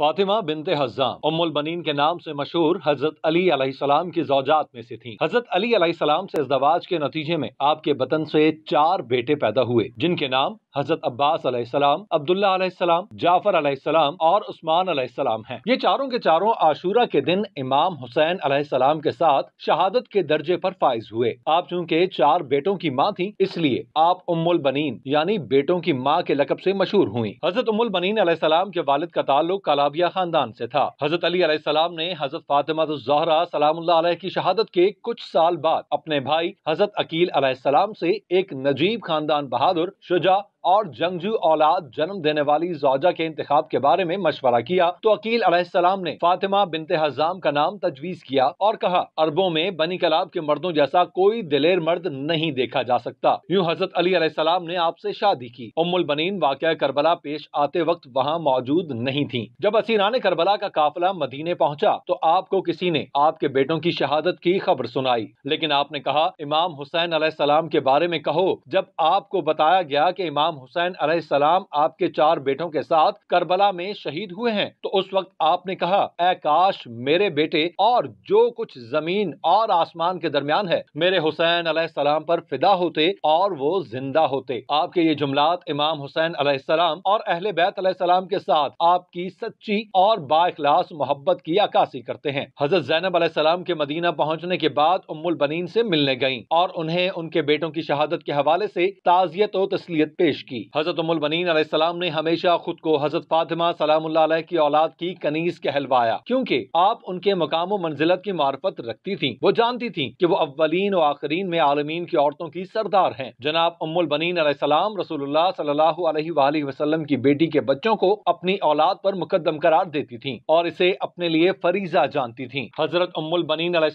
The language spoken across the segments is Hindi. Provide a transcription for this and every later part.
फातिमा बिनते हजाम उमुल बनीन के नाम से मशहूर हजरत अली सलाम की जौजात में से थी हजरत अली सलाम से इस दवाज के नतीजे में आपके बतन से चार बेटे पैदा हुए जिनके नाम हजरत अब्बास अलैहिस्सलाम, अब्दुल्ला अलैहिस्सलाम, जाफर अलैहिस्सलाम और उस्मान अलैहिस्सलाम हैं ये चारों के चारों आशूरा के दिन इमाम हुसैन अलैहिस्सलाम के साथ शहादत के दर्जे पर फाइज हुए आप चूँकि चार बेटों की माँ थी इसलिए आप उम्मुल बनीन यानी बेटों की माँ के लकब ऐसी मशहूर हुई हजरत उम्मुल बनीन अलैहिस्सलाम के वालिद का ताल्लुक कालाबिया खानदान ऐसी था हजरत अली अलैहिस्सलाम ने हजरत फातिमा जहरा सलामुल्लाह की शहादत के कुछ साल बाद अपने भाई हजरत अकील अलैहिस्सलाम से एक नजीब खानदान बहादुर शुजा और जंगजू औलाद जन्म देने वाली जौजा के इंतखा के बारे में मशवरा किया तो अकील अलैहिस्सलाम ने फातिमा बिनते हजाम का नाम तजवीज किया और कहा अरबों में बनी कलाब के मर्दों जैसा कोई दिलेर मर्द नहीं देखा जा सकता यूँ हजरत अली अलैहिस्सलाम ने आपसे शादी की उम्मुल बनीन वाक़ करबला पेश आते वक्त वहाँ मौजूद नहीं थी जब असीरान करबला का काफिला मदीने पहुँचा तो आपको किसी ने आपके बेटों की शहादत की खबर सुनाई लेकिन आपने कहा इमाम हुसैन सलाम के बारे में कहो जब आपको बताया गया कि इमाम इमाम हुसैन अलैहिस्सलाम आपके चार बेटों के साथ करबला में शहीद हुए हैं तो उस वक्त आपने कहा ए काश मेरे बेटे और जो कुछ जमीन और आसमान के दरमियान है मेरे हुसैन अलैहिस्सलाम पर फिदा होते और वो जिंदा होते आपके ये जुमलात इमाम हुसैन अलैहिस्सलाम और अहले बैत अलैहिस्सलाम के साथ आपकी सच्ची और बाखलास मोहब्बत की अक्सी करते हैं हजरत जैनब अलैहिस्सलाम के मदीना पहुँचने के बाद उम्मुल बनीन से मिलने गयी और उन्हें उनके बेटों की शहादत के हवाले से ताजियत और तसलियत पेश पेश की हजरत सलाम ने हमेशा खुद को हजरत फातिमा सलाम की औलाद की कनीस कहलवाया क्योंकि आप उनके मकाम मंजिलत की मार्फत रखती थी वो जानती थी की वो अव्वलीन और आखरीन में आलमीन की औरतों की सरदार है जनाब उमुलबनीसलाम बनी सलाम रसूल वसलम की बेटी के बच्चों को अपनी औलाद पर मुकदम करार देती थी और इसे अपने लिए फरीजा जानती थी हजरत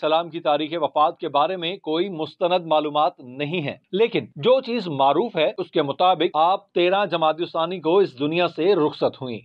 सलाम की तारीख वफात के बारे में कोई मुस्त मालूम नहीं है लेकिन जो चीज मारूफ है उसके मुताबिक आप तेरह जमातानी को इस दुनिया से रुखसत हुई